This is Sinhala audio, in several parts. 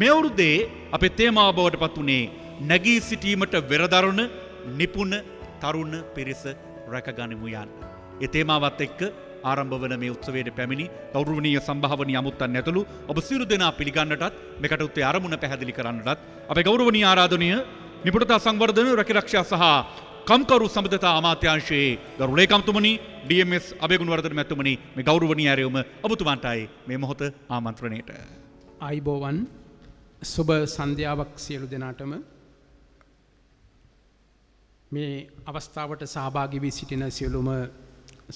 මෙවුරුදේ අපේ තේමාබවට පත් වනේ නැගී සිටීමට වෙරදරුණ නිපුන තරුණ පිරිස රැකගනිමු යන්න. එතේමාවත් එක්ක ආරම්භ වන මේ උත්සවයට පැමිණි ගෞරවනීය සම්භාවනීය අමුත්තන් ඇතුළු ඔබ සියලු දෙනා පිළිගන්නටත් මේකට උත්තේ අරමුණ පැහැදිලි කරන්නටත් අපේ ගෞරවනීය ආරාධනීය නිපුණතා සංවර්ධන රැකිරක්ෂා සහ කම්කරු සබඳතා අමාත්‍යංශයේ ගරු ලේකම්තුමනි ඩීඑම්එස් අබේගුණවර්ධන මැතිතුමනි මේ ගෞරවනීය ඇරයුම ඔබතුමන්ටයි මේ මොහොත ආමන්ත්‍රණයට ආයිබෝවන් සුබ සන්ධ්‍යාවක් සියලු දෙනාටම මේ අවස්ථාවට සහභාගි වී සිටින සියලුම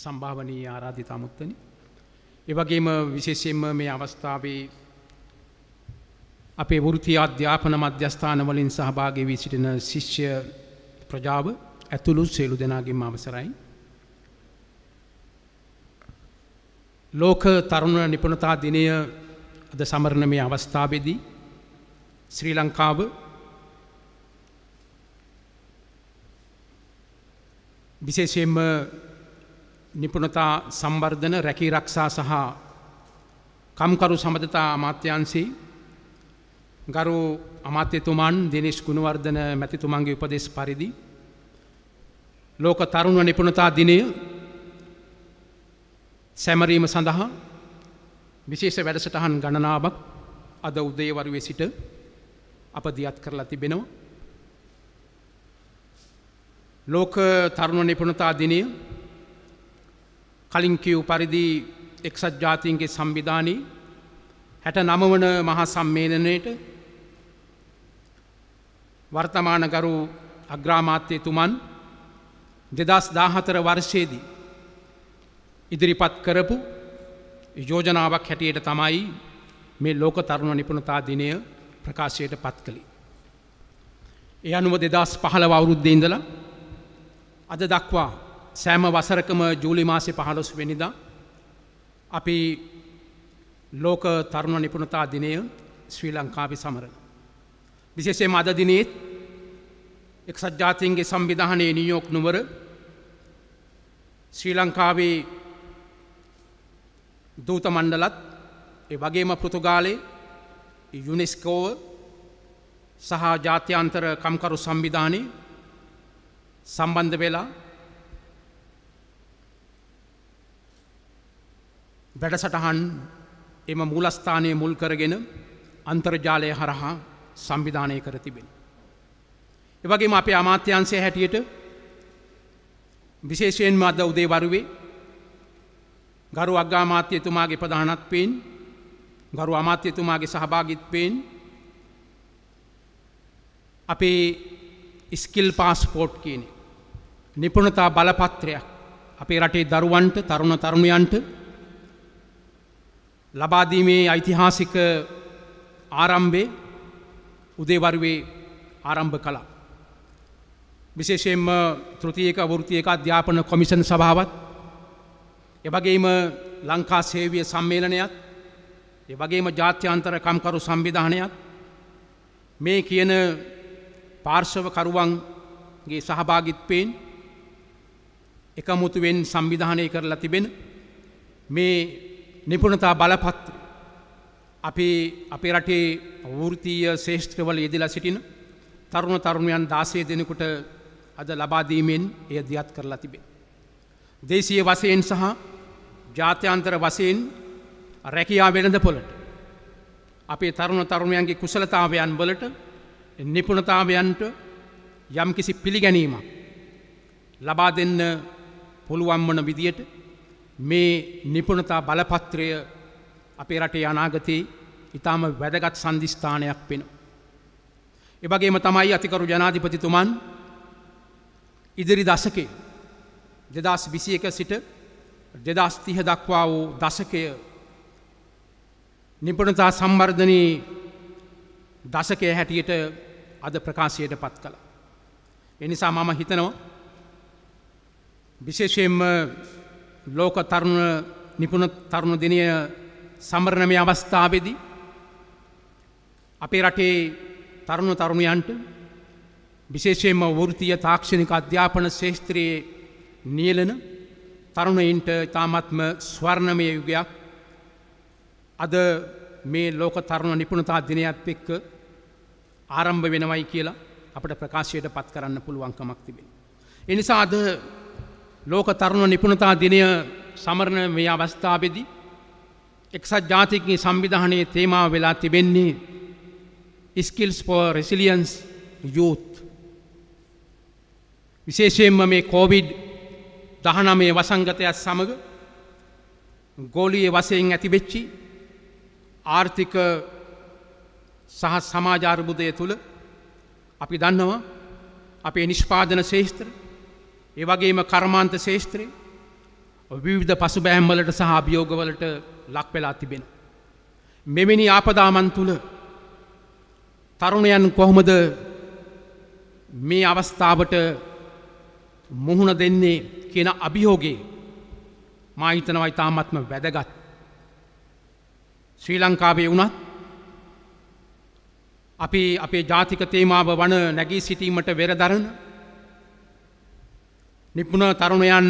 සම්භාවනීය ආරාධිත අමුත්තනි. ඒ වගේම විශේෂයෙන්ම මේ අවස්ථාවේ අපේ වෘත්ති අධ්‍යාපන මධ්‍යස්ථාන වලින් සහභාගී වී සිටින ශිෂ්‍ය ප්‍රජාව ඇතුළු සියලු දෙනාගෙන්ම අවසරයි. ලෝක තරුණ නිපුණතා දිනය අද සමරණ මේ අවස්ථාවේදී ශ්‍රී ලංකාව විශේෂයෙන්ම නිපුණතා සම්වර්ධන රැකී රක්ෂා සහ කම්කරු සමඳතා අමාත්‍යංශේ ගරු අමාත්‍යතුමන් දිනේශ් ගුණවර්ධන මැතිතුමන්ගේ උපදෙස් පරිදි ලෝක තරුණ නිපුණතා දිනය සැමරීම සඳහා විශේෂ වැඩසටහන් ගණනාවක් අද උදේවරුවේ සිට අප දියත් කරලා තිබෙනවා. ලෝක තරුණ නිපුණතා දිනය කලින්කිව් පරිදි එක්සත් ජාතින්ගේ සම්විධානී හැට නමවන මහා සම්මේලනයට වර්තමානගරු අග්‍රාමාත්‍යය තුමන් දෙදස් දාහතර වර්ෂයේදී ඉදිරිපත් කරපු යෝජනාවක් හැටියට තමයි මේ ලෝක තරුණ නිපුණතා දිනය ප්‍රකාශයට පත් කළි. ඒ අනුව දෙදස් පහළව අවුරුද්ධඉඳල අද දක්වා සෑම වසරකම ජූලි මාසය පහළොස් වෙනිදා අපි ලෝක තරුණ නිපුණතා දිනය ශ්‍රී ලංකාවි සමරන. විශේෂේ අද දිනේත් එක් සජ්ජාතින්ගේ සම්විධානය නියෝක් නුවර ශ්‍රී ලංකාවේ දූත මණ්ඩලත් ඒ වගේම පෘතුගාලේ යුනෙස්කෝව සහ ජාත්‍යන්තර කම්කරු සම්විධානය සම්බන්ධ වෙලා වැඩසටහන් එම මූලස්ථානය මුල් කරගෙන අන්තර්ජාලය හරහා සංවිධානය කර තිබෙන. එවගේම අපේ අමාත්‍යන්සය හැටියට විශේෂයෙන්ම අද උදේ වරුවේ ගරු අග්ගාමාත්‍යතුමාගේ ප්‍රධානත්වයෙන් ගරු අමාත්‍යතුමාගේ සහභාගිත්වයෙන් අපේ ඉස්කිල් පාස්පෝට් කියන නිපුණතා බලපත්‍රයක් අපේ රටේ දරුවන්ට තරුණ තරුණයන්ට ලබාදීමේ ඓතිහාසික ආරම්භේ උදේවරුවේ ආරම්භ කළා. විශේෂයෙන්ම තෘතියක වෘතියක අධ්‍යාපන කොමිෂන් සභාවත් එබගේම ලංකා සේවිය සම්මේලනයත් ඒ වගේම ජාත්‍යන්තර කම්කරු සංවිධානයක් මේ කියන පාර්ශවකරුවන්ගේ සහභාගිත්වයෙන් එකමුතුවෙන් සංවිධානය කරලා තිබෙන මේ නිපුණතා බලපත්‍ර අපේ අපේ රටේ වෘතිය ශේෂත්‍රවල යෙදිලා සිටින තරුණ තරුණයන් දාසේ දෙනෙකුට අද ලබාදීමෙන් එය දියත් කරලා තිබේ. දේශය වසයෙන් සහ ජාත්‍යන්තර වසයෙන් රැකියා වෙළඳ පොලට. අපේ තරුණ තරුණයන්ගේ කුසලතාවයන් වලට නිපුණතාවයන්ට යම්කිසි පිළිගැනීමක්. ලබා දෙන්න පුළුවම්මන විදියට මේ නිපුණතා බලපත්‍රය අපේ රටේ අනාගතයේ ඉතාම වැදගත් සන්ධිස්ථානයක් පෙන. එබගේම තමයි අතිකරු ජනාධිපතිතුමන් ඉදිරි දසකේ දෙදස් විසියක සිට දෙදස්තිහ දක්වා වූ දසකය නිපුණතා සම්වර්ධනී දශකය හැටියට අද ප්‍රකාශයට පත් කළ. එනිසා මම හිතනවා විශේෂයෙන්ම ලෝක තරුණ නිපුණ තරුණ දිනය සමරණමය අවස්ථාවේදී අපේ රටේ තරුණ තරුණයන්ට විශේෂයෙන්ම වෘතිය තාක්ෂණික අධ්‍යාපන ශේෂත්‍රයේ නියලන තරුණයින්ට ඉතාමත්ම ස්වර්ණමය යුගයක් අද මේ ලෝක තරුණ නිපුණතා දිනයත් එක්ක ආරම්භ වෙනවයි කියලා අපට ප්‍රකාශයට පත් කරන්න පුළුවන්කමක් තිබෙන. එනිසා අද ලෝක තරුණ නිපුණතා දිනය සමරණ මේ අවස්ථාවේදී එක්සත් ජාතිකගේ සංවිධානයේ තේමාව වෙලා තිබෙන්නේ ස්කිල්ස් පෝ රෙසිලියන්ස් යුත් විශේෂයෙන්ම මේ කෝවිඩ් දහනමේ වසංගතයත් සමඟ ගෝලිය වසයෙන් ඇතිවෙච්චි ආර්ථික සහ සමාජාර්බුදය තුළ අපි දන්නවා අපේ නිෂ්පාදන ශේෂත්‍ර ඒ වගේම කර්මාන්ත ශේෂත්‍රය විවිධ පසු බෑම්වලට සහ අභියෝගවලට ලක් වෙලා තිබෙන. මෙවැනි ආපදාමන් තුළ තරුණයන් කොහොමද මේ අවස්ථාවට මුහුණ දෙන්නේ කියන අභියෝගේ මාහිතනවයි තාමත්ම වැදගත්. ශ්‍රී ලංකාවේ වුණත් අපි අපේ ජාතික තේමාව වන නැගී සිටීමට වෙර දරන නිපුණ තරුණයන්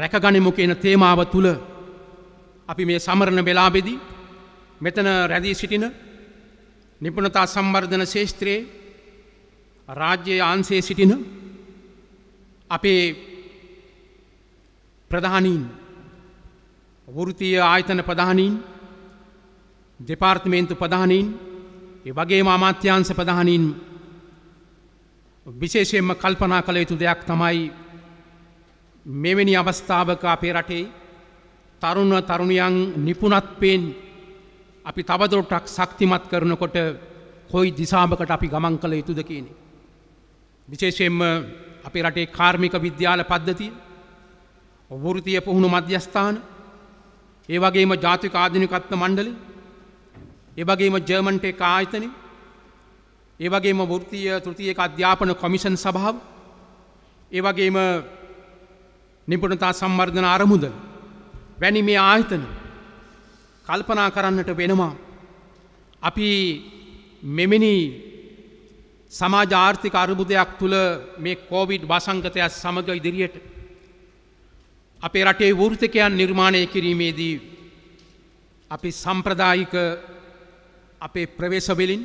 රැකගනිමු කියන තේමාව තුළ අපි මේ සමරණ වෙලාබෙදී මෙතන රැදී සිටින නිපුණතා සම්බර්ධන ශේෂත්‍රයේ රාජ්‍ය ආන්සේ සිටින අපේ ප්‍රධානීන් වෘතිය ආයතන ප්‍රධානීන් දෙපාර්තිමේන්තු ප්‍රධානීන් ඒ වගේ අමාත්‍යංශ ප්‍රධානීන් විශේෂයෙන්ම කල්පනා කළ යුතු දෙයක් තමයි මෙවැනි අවස්ථාවක අපේ රටේ තරුණ තරුණියන් නිපුණත්වයෙන් අපි තවදුරටක් ශක්තිමත් කරනකොට කොයි දිසාභකට අපි ගමන් කළ යුතුද කියනෙ. විශේෂයෙන්ම අපේ රටේ කාර්මික විද්‍යාල පද්ධතිය වෘතිය පුහුණු මධ්‍යස්ථාන ඒ වගේම ජාතික ආධනිකත්ව මණ්ඩලි එවගේම ජර්මන්ට එක ආයතන ඒවගේම ෘතිය තෘතියක අධ්‍යාපන කොමිෂන් සභාව ඒවගේම නිපුණතා සම්වර්ධන අරමුද වැනි මේ ආහිතන කල්පනා කරන්නට වෙනවා අපි මෙමිනි සමාජ ආර්ථික අර්බුදයක් තුළ මේ කෝවිඩ් වසංගතයක් සමඟ ඉදිරියට අපේ රටේ වෘතිකයන් නිර්මාණය කිරීමේදී අපි සම්ප්‍රදායික අපේ ප්‍රවේශවෙලින්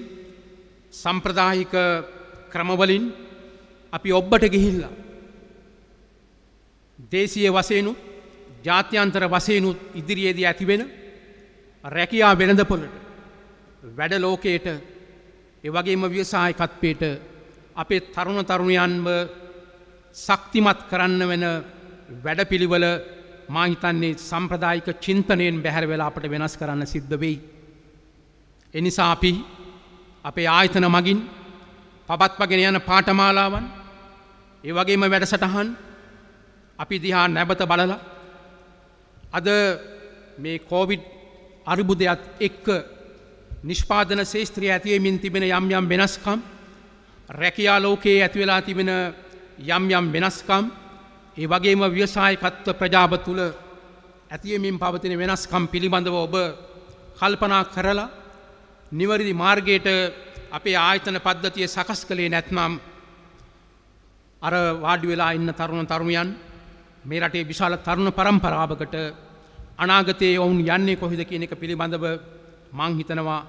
සම්ප්‍රදාහික ක්‍රමවලින් අපි ඔබ්බට ගිහිල්ලා. දේශය වසයනු ජාත්‍යන්තර වසයනුත් ඉදිරියේදී ඇතිවෙන රැකයා වෙනඳපොලට වැඩ ලෝකයට එවගේම ව්‍යසායකත්වයට අපේ තරුණ තරුණයන්ව සක්තිමත් කරන්න වෙන වැඩපිළිවල මාහිතන්නේ සම්ප්‍රදායික චින්තනයෙන් බැහැර වෙලා අපට වෙනස් කරන්න සිද්ධ වෙයි. එනිසා අපි අපේ ආයතන මගින් පබත්වගෙන යන පාටමාලාවන් ඒ වගේම වැඩසටහන් අපි දිහා නැබත බලල අද මේ කෝවිඩ් අර්බුදයත් එක්ක නිෂ්පාදන ශේෂත්‍රී ඇතිවමින් තිබෙන යම් යම් වෙනස්කම් රැකයා ලෝකයේ ඇතිවෙලා තිබෙන යම් යම් වෙනස්කම් ඒ වගේම ව්‍යසායකත්ව ප්‍රජාව තුළ ඇතියමින් පවතින වෙනස්කම් පිළිබඳව ඔබ කල්පනා කරලා නිවරදි මාර්ගයට අපේ ආයතන පද්ධතිය සකස් කළේ නැත්නම් අර වාඩි වෙලා ඉන්න තරුණ තරුණයන් මේ රටේ විශාල තරුණ පරම්පරාවකට අනාගතයේ ඔවුන් යන්නේ කොහෙද කියන එක පිළිබඳව මං හිතනවා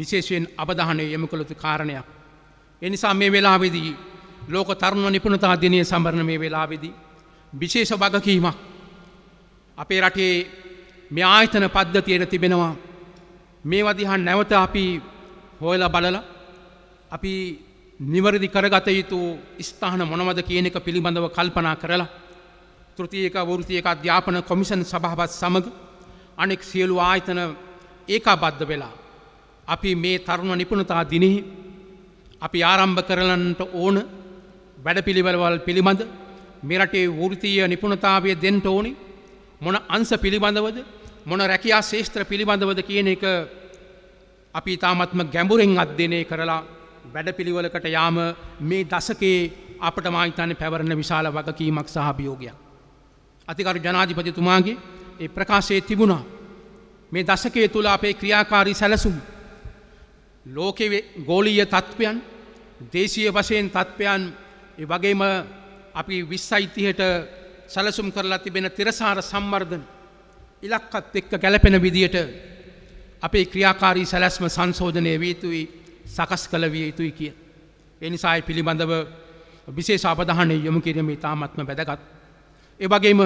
විශේෂයෙන් අවධානය යොමු කළ යුතු කාරණයක්. ඒ නිසා මේ වෙලාවේදී ලෝක තරුණ නිපුණතා දිනයේ සම්බරණ මේ වෙලාවේදී විශේෂ වගකීමක් අපේ රටේ මේ ආයතන පද්ධතියට තිබෙනවා මේ වදිහන් නැවත අපි හෝයල බලල අපි නිවරදි කරගත යුතු ස්ථාන මොනවද කියන එක පිළිබඳව කල්පනා කරලා තෘතියක වෘතියක අධ්‍යාපන කොමිෂන් සභාවත් සමඟ අනෙක් සියලු ආයතන ඒකා බද්ධ වෙලා. අපි මේ තරුණ නිපුණතා දිනෙහි අපි ආරම්භ කරලන්ට ඕන වැඩපිළිවලවල් පිළිබඳ මෙරටේ වෘතිය නිපුණතාවය දෙන්ට ඕනි මොන අන්ස පිළිබඳවද මොන රැකයා ශේෂත්‍ර පිළිබඳවද කියන එක අපි තාමත්ම ගැඹුරෙන් අධ්‍යනය කරලා වැඩ පිළිවලකට යාම මේ දසකේ අපට මාහිතන පැවරණ විශාල වගකීමක් සහභියෝගයක්. අතිකරු ජනාධිපතිතුමාගේ ඒ ප්‍රකාශයේ තිබුණා. මේ දසකේ තුළ අපේ ක්‍රියාකාරී සැලසුම්. ලෝකෙ ගෝලීය තත්ත්වයන් දේශීය වශයෙන් තත්ත්වයන් වගේම අපි විශ්සයිතිහයට සැලසුම් කරලා තිබෙන තිරසාර සම්මර්ධන ඉලක්කත් එක්ක ගැලපෙන විදියට අපේ ක්‍රියාකාරී සැලැස්ම සංශෝධනය වේතුයි සකස් කළ විය යුතුයි කිය. එනිසායි පිළිබඳව විශේෂ අපදහනය යොමු කිරීම ඉතාමත්ම වැදගත්. ඒවගේම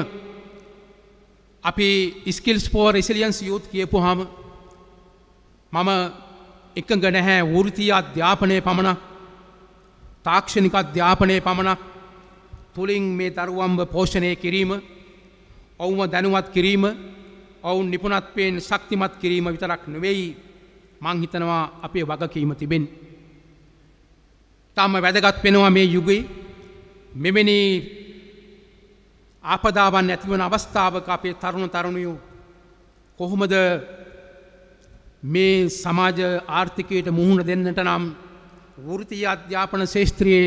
අපි ඉස්කල්ස් පෝ රෙසිලියන්ස් යුත් කියපු හාම මම එක ගනැහැ වෘතිය අධ්‍යාපනය පමණක් තාක්ෂණික අධ්‍යාපනය පමණක් තුළින් මේ දරුවම්ව පෝෂණය කිරීම ඔවුම දැනුවත් කිරීම ඔවුන් නිපුනත්වයෙන් ශක්තිමත් කිරීම විතරක් නොවෙයි මංහිතනවා අපේ වගකීම තිබෙන්. තාම වැදගත් වෙනවා මේ යුගයි මෙමනි ආපදාවන් ඇතිවන අවස්ථාවක අපේ තරුණ තරුණයෝ කොහොමද මේ සමාජ ආර්ථිකයට මුහුණ දෙන්නට නම් වෘතිය අධ්‍යාපන ශේෂත්‍රයේ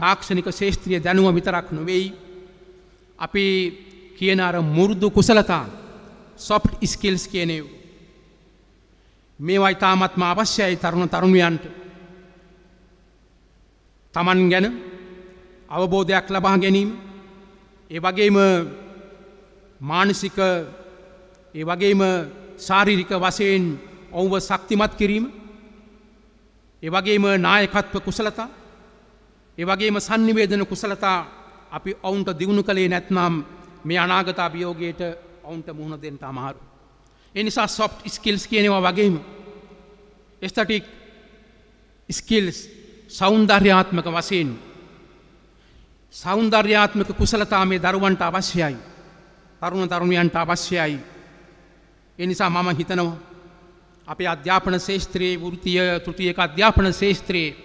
තාක්ෂණික ශේෂත්‍රිය දැනුව විතරක් නොවෙයි අපි කියන අර මුරුදු කුසලතා සොප්ට් ස්කෙල්ස් කියනෙව්. මේ වයිතාමත්ම අවශ්‍යයි තරුණ තරුණයන්ට. තමන් ගැන අවබෝධයක් ලබා ගැනීම ඒ වගේම මානසික ඒ වගේම ශාරිරික වසයෙන් ඔවුව සක්තිමත් කිරීම ඒ වගේම නායකත්ව කුසලතා ඒ වගේම සංනිවේදන කුසලතා අපි ඔවුන්ට දියුණු කළේ නැත්නම් මේ අනාගතා අභියෝගයට ඔවුන්ට මුහුණ දෙෙන්ට අමාරු. එනිසා සොප්ට් ස්කිල්ස් කියනවා වගේම. එස්තටික් ස්කිල්ස් සෞන්දර්යාත්මක වසයෙන්. සෞන්දර්යාත්මක කුසලතා මේ දරුවන්ට අවශ්‍යයි. තරුණ තරුණයන්ට අවශ්‍යයි. එනිසා මම හිතනවා. අපේ අධ්‍යාපන ශේෂත්‍රයේ ෘතිය තෘතියක අධ්‍යාපන ශේෂත්‍රයේ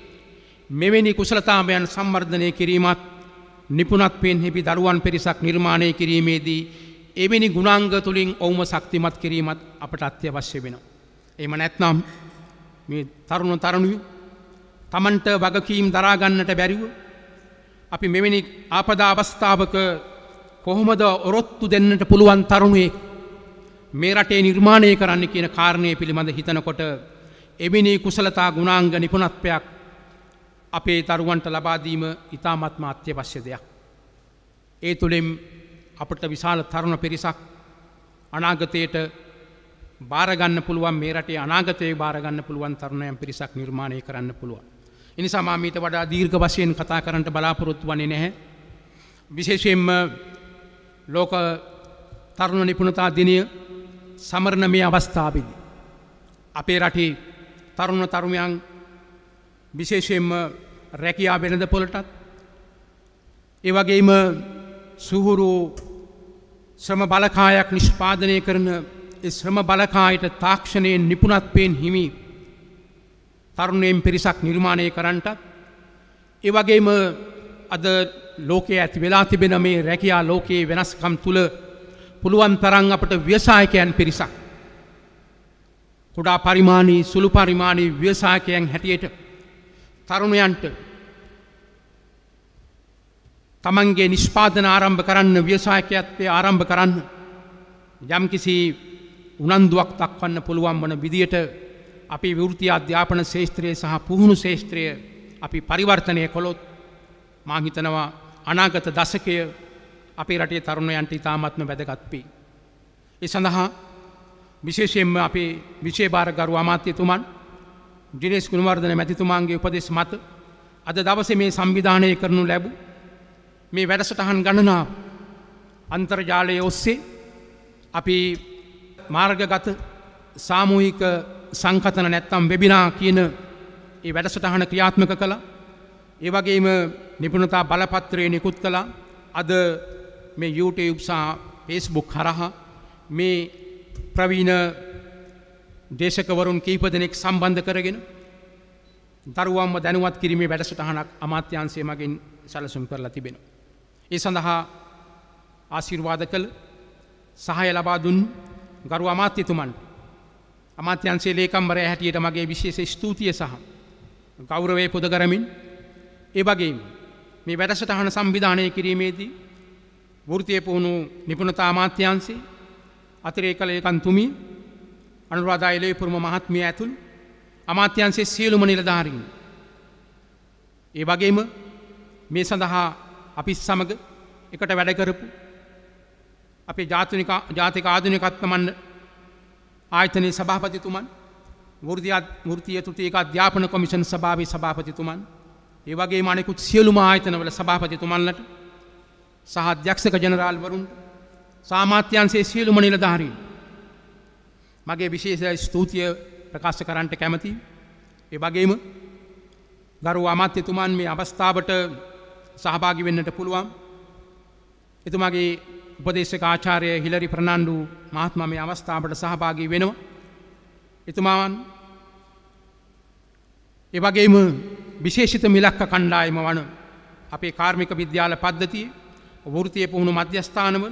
මෙවැනි කුසලතාමයන් සම්වර්ධනය කිරීමත් නිපුනත්වයෙන් හිපි දරුවන් පිරිසක් නිර්මාණය කිරීමේදී එවැනි ගුණංග තුළින් ඔවුම සක්තිමත් කිරීමත් අපට අත්‍යවශ්‍ය වෙනවා. එම නැත්නම් මේ තරුණ තරුණියු තමන්ට වගකීම් දරාගන්නට බැරිව අපි මෙවැනි ආපදා අවස්ථාවක කොහොමද ඔරොත්තු දෙන්නට පුළුවන් තරුණුවේ මේ රටේ නිර්මාණය කරන්න කියන කාරණය පිළිබඳ හිතනකොට එවිනි කුසලතා ගුණාංග නිපුණත්වයක් අපේ තරුවන්ට ලබාදීම ඉතාමත්ම අත්‍යවශ්‍ය දෙයක්. ඒ තුළින් අපට විශාල තරුණ පිරිසක් අනාගතයට බාරගන්න පුළුවන් මේ රටේ අනාගතයේ බාරගන්න පුළුවන් තරුණයන් පිරිසක් නිර්මාණය කරන්න පුළුවන්. එනිසා මා මීට වඩා දීර්ඝ වශයෙන් කතා කරන්නට බලාපොරොත්තු වෙන්නේ නැහැ. විශේෂයෙන්ම ලෝක තරුණ නිපුණතා දිනය සමරණ මේ අවස්ථාවේදී අපේ රටේ තරුණ තරුණයන් විශේෂයෙන්ම රැකියා වෙළඳපොළටත් ඒ වගේම සුහුරු ශ්‍රම බලකායක් නිෂ්පාදනය කරන ශ්‍රම බලකායට තාක්ෂණයෙන් නිපුණත්වයෙන් හිමි තරුණයෙන් පිරිසක් නිර්මාණය කරන්නටත් ඒවගේම අද ලෝකයේ ඇති වෙලා තිබෙන මේ රැකයා ලෝකයේ වෙනස්කම් තුළ පුළුවන් තරං අපට ව්‍යසායකයන් පිරිසක්. කොඩා පරිමාණී සුළු පරිමාණී ව්‍යසායකයන් හැටියට තරුණයන්ට තමන්ගේ නිෂ්පාදන ආරම්භ කරන්න ව්‍යසායකයත්වය ආරම්භ කරන්න යම්කිසි උනන්දුවක් දක්වන්න පුළුවන් වන විදියට අපි විෘතිය අධ්‍යාපන ශේත්‍රයේ සහ පුහුණු ශේත්‍රය අපි පරිවර්තනය කොළොත් මාහිතනවා අනාගත දසකය අපේ රටේ තරුණයන්ට ඉතාමත්ම වැදගත්පී. ඒ සඳහා විශේෂයෙන්ම අපේ විශේභාරගරු අමාත්‍යතුමන් ජිනේස් ගුණවර්ධන මැතිතුමාන්ගේ උපදෙස් මත අද දවස මේ සංවිධානය කරනු ලැබූ මේ වැඩසටහන් ගණනා අන්තර්ජාලය ඔස්සේ අපි මාර්ගගත සාමූහික සංකතන නැත්තම් වෙබිනා කියන ඒ වැඩසටහන ක්‍රියාත්මක කළ ඒවගේම නිපුණතා බලපත්‍රය නිකුත් කළා අද මේ YouTube සහ Facebook හරහා මේ ප්‍රවීණ දේශකවරුන් කීප දෙනෙක් සම්බන්ධ කරගෙන දරුවම්ම දැනුවත් කිරීමේ වැඩසටහනක් අමාත්‍යන්සේ මගින් සැලසුම් කරලා තිබෙනවා. ඒ සඳහා ආශිර්වාද කළ සහය ලබාදුන් ගරු අමාත්‍යතුමන් අමාත්‍යන්සේ ලේකම්බර හැටියට මගේ විශේෂ ස්තුතිය සහ ගෞරවේ පුද කරමින් ඒ වගේම මේ වැඩසටහන සම්විධානය කිරීමේදී වෘතිය පුහුණු නිපුණතා අමාත්‍යන්සේ අතිරේ කළ ඒකන්තුමී අනුරාධායිලේ පුරම මහත්මිය ඇතුල් අමාත්‍යන්සේ සියලුම නිලධාරීන්. ඒ වගේම මේ සඳහා අපි සමඟ එකට වැඩකරපු අපේ ජාතික ආධනිකත්ව මන්න ආයතනය සභාපතිතුමන් ෘතිය තුතික අධ්‍යාපන කොමිෂන් සභාවී සභාපතිතුමන් ඒ වගේ මනෙකුත් සියලුම ආයතනවල සභාපතිතුමන්ලට සහ අධ්‍යක්ෂක ජනරාල්වරුන් සාමාත්‍යන්සේ සියලුම නිලධාරී. මගේ විශේෂ ස්තූතිය ප්‍රකාශ කරන්ට කැමති. ඒ වගේම ගරු අමාත්‍යතුමන් මේ අවස්ථාවට සහභාගි වෙන්නට පුළුවන්. එතුමාගේ උපදේශක ආචාරය හිලරි ප්‍රණාණ්ඩු මහත්මා මේ අවස්ථාවට සහභාගී වෙනවා. එතුමාවන් ඒ වගේම විශේෂිත මිලක්ක කණ්ඩායම වන අපේ කාර්මික විද්‍යාල පද්ධතිය වෘතිය පුහුණු මධ්‍යස්ථානවල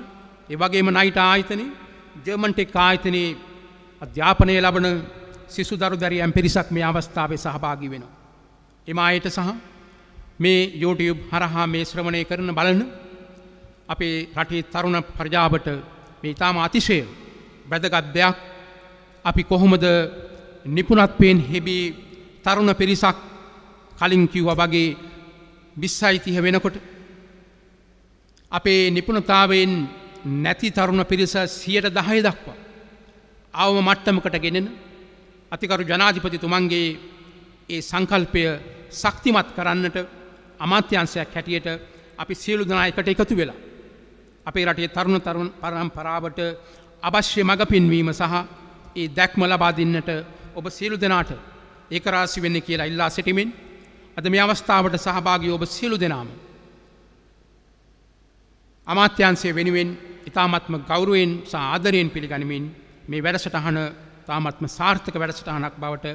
ඒ වගේම නයිට ආයතනය ජර්මන්ටෙක් ආයතනයේ අධ්‍යාපනය ලබන සිසු දරු දැරියම් පිරිසක් මේ අවස්ථාවේ සහභාගි වෙනවා. එම අයට සහ මේ YouTube හරහා මේ ශ්‍රවණය කරන බලන අපේ රටේ තරුණ ප්‍රජාවට මේ ඉතාම අතිශය වැදගත් දෙයක් අපි කොහොමද නිපුණත්වයෙන් හෙබී තරුණ පිරිසක් කලින් කිව්වා වගේ විස්සයිතිහ වෙනකොට අපේ නිපුණතාවයෙන් නැති තරුණ පිරිස සියයට දහය දක්වා අවම මට්ටමකට ගෙනෙන අතිකරු ජනාධිපතිතුමන්ගේ ඒ සංකල්පය ශක්තිමත් කරන්නට අමාත්‍යංශයක් හැටියට අපි සියලු දෙනා එකට එකතු වෙලා අපේ රටේ තරුණ තරුණ පරම්පරාවට අවශ්‍ය මඟ පෙන්වීම සහ ඒ දැක්ම ලබා දෙන්නට ඔබ සියලු දෙනාට ඒකරාශි වෙන්න කියලා ඉල්ලා සිටිමින් අද මේ අවස්ථාවට සහභාගී ඔබ සියලු දෙනාම අමාත්‍යංශය වෙනුවෙන් ඉතාමත්ම ගෞරවයෙන් සහ ආදරයෙන් පිළිගනිමින් මේ වැඩසටහන තාමත්ම සාර්ථක වැඩසටහනක් බවට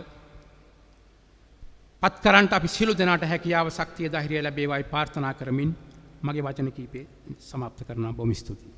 පත්කරන්ට අපි සිලු දෙනට හැකියාව සක්තිය දහිරිය ලැබේවයි පාර්ථනා කරමින් මගේ වචන කීපේ සමප්ත කරන බොමිස්තුතියි.